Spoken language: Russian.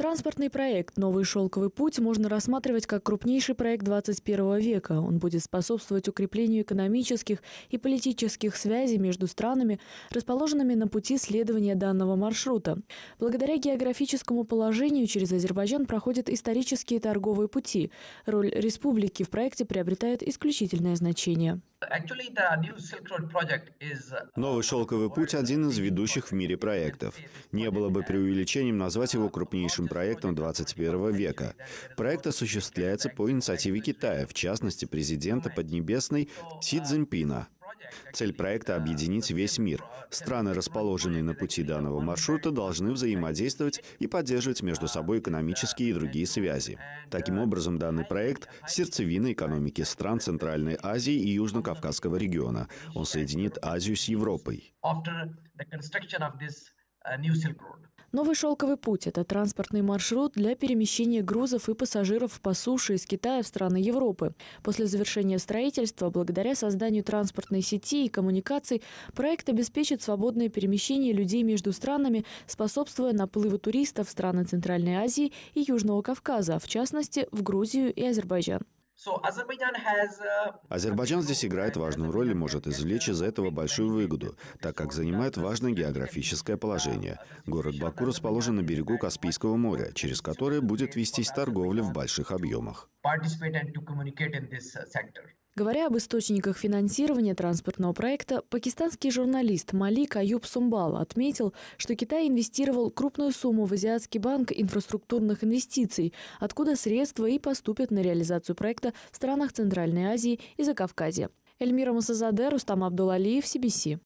Транспортный проект «Новый шелковый путь» можно рассматривать как крупнейший проект 21 века. Он будет способствовать укреплению экономических и политических связей между странами, расположенными на пути следования данного маршрута. Благодаря географическому положению через Азербайджан проходят исторические торговые пути. Роль республики в проекте приобретает исключительное значение. Uh, Новый «Шелковый путь» — один из ведущих в мире проектов. Не было бы преувеличением назвать его крупнейшим проектом 21 века. Проект осуществляется по инициативе Китая, в частности, президента Поднебесной Си Цзиньпина – Цель проекта — объединить весь мир. Страны, расположенные на пути данного маршрута, должны взаимодействовать и поддерживать между собой экономические и другие связи. Таким образом, данный проект — сердцевина экономики стран Центральной Азии и Южно-Кавказского региона. Он соединит Азию с Европой. Э, New Silk Road. Новый шелковый путь – это транспортный маршрут для перемещения грузов и пассажиров по суше из Китая в страны Европы. После завершения строительства, благодаря созданию транспортной сети и коммуникаций, проект обеспечит свободное перемещение людей между странами, способствуя наплыву туристов в страны Центральной Азии и Южного Кавказа, в частности, в Грузию и Азербайджан. Uh, Азербайджан здесь играет важную роль и может извлечь из этого большую выгоду, так как занимает важное географическое положение. Город Баку расположен на берегу Каспийского моря, через которое будет вестись торговля в больших объемах. Говоря об источниках финансирования транспортного проекта, пакистанский журналист Малик Аюб Сумбал отметил, что Китай инвестировал крупную сумму в Азиатский банк инфраструктурных инвестиций, откуда средства и поступят на реализацию проекта в странах Центральной Азии и Закавказья. Эльмира Масазаде, Рустам Абдулалиев, CBC.